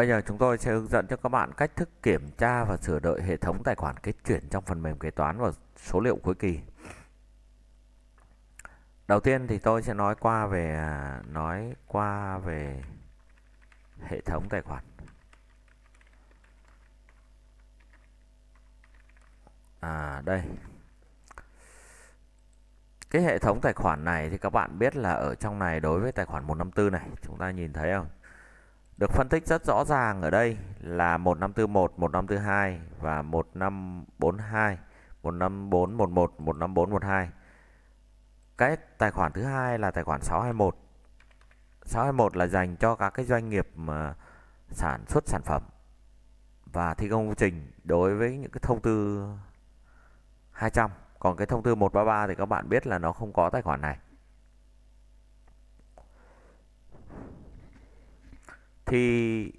Bây giờ chúng tôi sẽ hướng dẫn cho các bạn cách thức kiểm tra và sửa đổi hệ thống tài khoản kết chuyển trong phần mềm kế toán và số liệu cuối kỳ. Đầu tiên thì tôi sẽ nói qua về à, nói qua về hệ thống tài khoản. À đây. Cái hệ thống tài khoản này thì các bạn biết là ở trong này đối với tài khoản 154 này, chúng ta nhìn thấy không? Được phân tích rất rõ ràng ở đây là 1541, 1542 và 1542, 15411, 15412. Cái tài khoản thứ hai là tài khoản 621. 621 là dành cho các cái doanh nghiệp mà sản xuất sản phẩm và thi công công trình đối với những cái thông tư 200. Còn cái thông tư 133 thì các bạn biết là nó không có tài khoản này. thì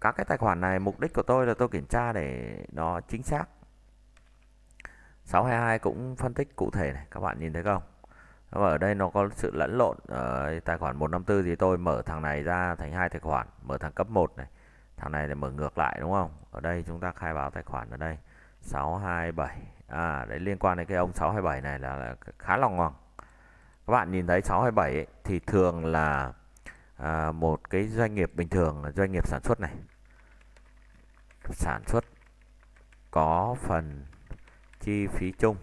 các cái tài khoản này mục đích của tôi là tôi kiểm tra để nó chính xác 622 cũng phân tích cụ thể này các bạn nhìn thấy không và ở đây nó có sự lẫn lộn ở ờ, tài khoản 154 thì tôi mở thằng này ra thành hai tài khoản mở thằng cấp 1 này thằng này là mở ngược lại đúng không ở đây chúng ta khai báo tài khoản ở đây 627 à đấy liên quan đến cái ông 627 này là, là khá lòng ngoằng các bạn nhìn thấy 627 ấy, thì thường là à, một cái doanh nghiệp bình thường doanh nghiệp sản xuất này sản xuất có phần chi phí chung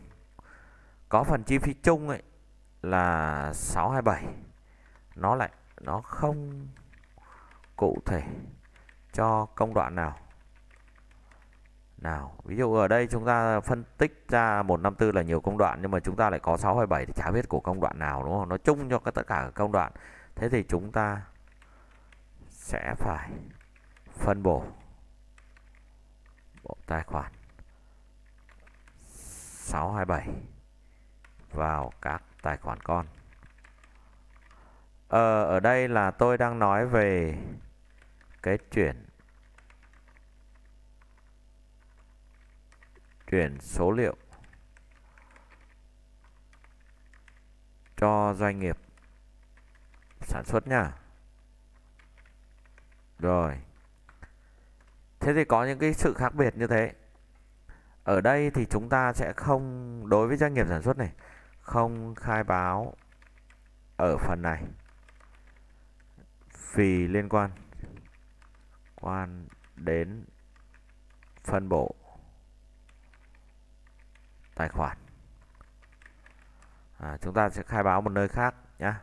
có phần chi phí chung ấy là 627 nó lại nó không cụ thể cho công đoạn nào nào ví dụ ở đây chúng ta phân tích ra 154 là nhiều công đoạn nhưng mà chúng ta lại có 627 thì chả biết của công đoạn nào đúng không nó chung cho tất cả công đoạn thế thì chúng ta sẽ phải phân bổ bộ tài khoản 627 vào các tài khoản con ờ, ở đây là tôi đang nói về cái chuyển chuyển số liệu cho doanh nghiệp sản xuất nhá rồi thế thì có những cái sự khác biệt như thế ở đây thì chúng ta sẽ không đối với doanh nghiệp sản xuất này không khai báo ở phần này vì liên quan quan đến phân bổ tài khoản à, chúng ta sẽ khai báo một nơi khác nhé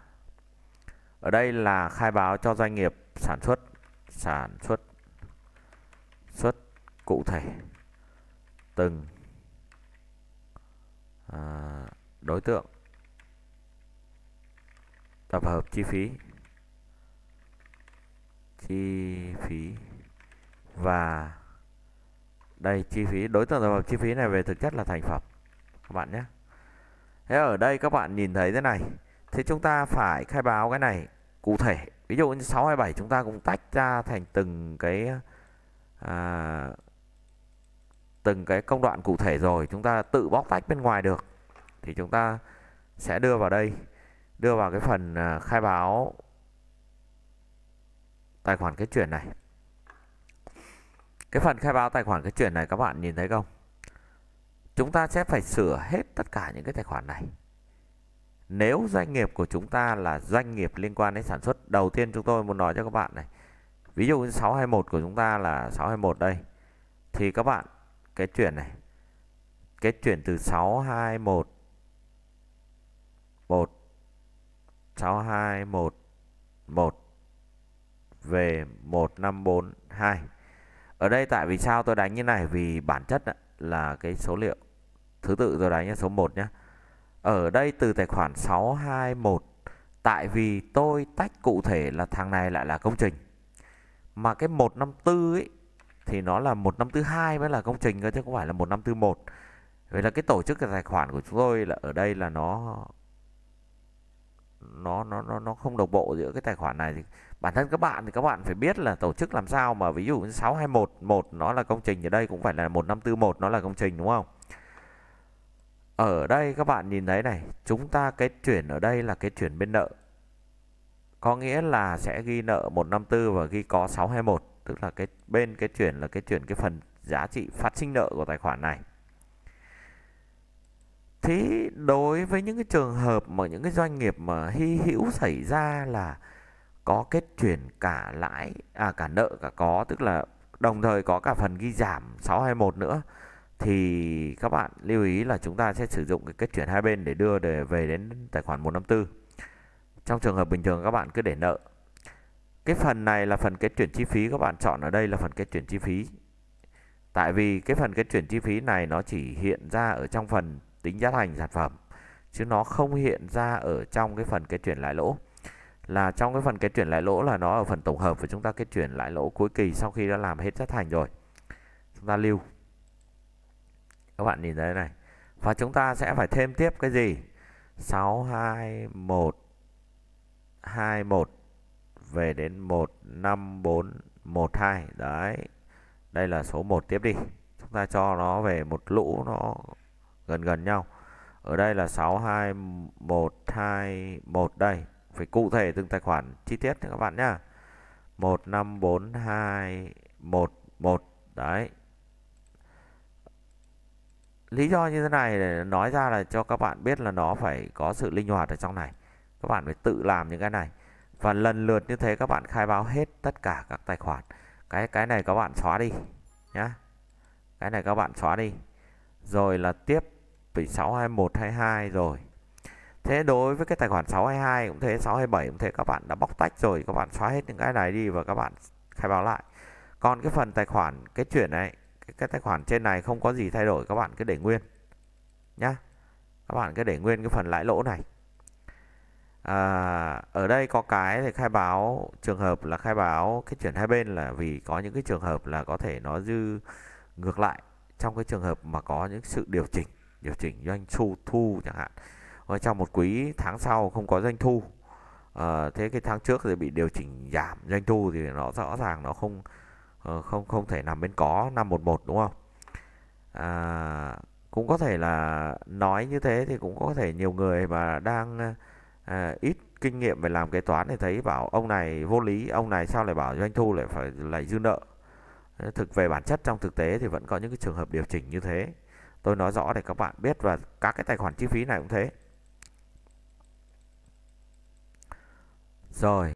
ở đây là khai báo cho doanh nghiệp sản xuất sản xuất xuất cụ thể từng à, đối tượng tập hợp chi phí chi phí và đây chi phí đối tượng tập hợp chi phí này về thực chất là thành phẩm các bạn nhé thế ở đây các bạn nhìn thấy thế này Thế chúng ta phải khai báo cái này cụ thể. Ví dụ như 6 hay 7 chúng ta cũng tách ra thành từng cái à, từng cái công đoạn cụ thể rồi, chúng ta tự bóc tách bên ngoài được. Thì chúng ta sẽ đưa vào đây, đưa vào cái phần à, khai báo tài khoản kết chuyển này. Cái phần khai báo tài khoản kết chuyển này các bạn nhìn thấy không? Chúng ta sẽ phải sửa hết tất cả những cái tài khoản này. Nếu doanh nghiệp của chúng ta là doanh nghiệp liên quan đến sản xuất, đầu tiên chúng tôi muốn nói cho các bạn này. Ví dụ 621 của chúng ta là 621 đây. Thì các bạn cái chuyển này cái chuyển từ 621 1 621 1 về 1542. Ở đây tại vì sao tôi đánh như này vì bản chất là cái số liệu thứ tự tôi đánh số 1 nhé ở đây từ tài khoản 621 Tại vì tôi tách cụ thể là thằng này lại là công trình Mà cái 154 ấy Thì nó là 1542 mới là công trình cơ chứ không phải là 1541 Vậy là cái tổ chức cái tài khoản của chúng tôi là ở đây là nó nó nó nó nó không đồng bộ giữa cái tài khoản này thì bản thân các bạn thì các bạn phải biết là tổ chức làm sao mà ví dụ 6211 nó là công trình ở đây cũng phải là 1541 nó là công trình đúng không? Ở đây các bạn nhìn thấy này, chúng ta cái chuyển ở đây là cái chuyển bên nợ. Có nghĩa là sẽ ghi nợ 154 và ghi có 621, tức là cái bên cái chuyển là cái chuyển cái phần giá trị phát sinh nợ của tài khoản này. Thế đối với những cái trường hợp mà những cái doanh nghiệp mà hy hữu xảy ra là có kết chuyển cả lãi à cả nợ cả có tức là đồng thời có cả phần ghi giảm 621 nữa thì các bạn lưu ý là chúng ta sẽ sử dụng cái kết chuyển hai bên để đưa để về đến tài khoản 154. Trong trường hợp bình thường các bạn cứ để nợ. Cái phần này là phần kết chuyển chi phí các bạn chọn ở đây là phần kết chuyển chi phí. Tại vì cái phần kết chuyển chi phí này nó chỉ hiện ra ở trong phần tính giá thành sản phẩm chứ nó không hiện ra ở trong cái phần kết chuyển lãi lỗ. Là trong cái phần kết chuyển lãi lỗ là nó ở phần tổng hợp và chúng ta kết chuyển lãi lỗ cuối kỳ sau khi đã làm hết giá thành rồi. Chúng ta lưu các bạn nhìn thấy này và chúng ta sẽ phải thêm tiếp cái gì 6 2 1 2 1 về đến 1 5 4 1 2 đấy đây là số 1 tiếp đi chúng ta cho nó về một lũ nó gần gần nhau ở đây là 6 2 1 2 1 đây phải cụ thể từng tài khoản chi tiết các bạn nhá 1 5 4 2 1 1 đấy lý do như thế này để nói ra là cho các bạn biết là nó phải có sự linh hoạt ở trong này các bạn phải tự làm những cái này và lần lượt như thế các bạn khai báo hết tất cả các tài khoản cái cái này các bạn xóa đi nhá cái này các bạn xóa đi rồi là tiếp vì 62122 rồi thế đối với cái tài khoản 622 cũng thế 627 cũng thế các bạn đã bóc tách rồi các bạn xóa hết những cái này đi và các bạn khai báo lại còn cái phần tài khoản cái chuyển này cái tài khoản trên này không có gì thay đổi các bạn cứ để nguyên nhá các bạn cứ để nguyên cái phần lãi lỗ này à, ở đây có cái thì khai báo trường hợp là khai báo cái chuyển hai bên là vì có những cái trường hợp là có thể nó dư ngược lại trong cái trường hợp mà có những sự điều chỉnh điều chỉnh doanh thu thu chẳng hạn ở trong một quý tháng sau không có doanh thu à, thế cái tháng trước thì bị điều chỉnh giảm doanh thu thì nó rõ ràng nó không Ờ, không không thể nằm bên có 511 đúng không? À, cũng có thể là nói như thế thì cũng có thể nhiều người mà đang à, ít kinh nghiệm về làm kế toán thì thấy bảo ông này vô lý, ông này sao lại bảo doanh thu lại phải lại dư nợ. Thực về bản chất trong thực tế thì vẫn có những cái trường hợp điều chỉnh như thế. Tôi nói rõ để các bạn biết và các cái tài khoản chi phí này cũng thế. Rồi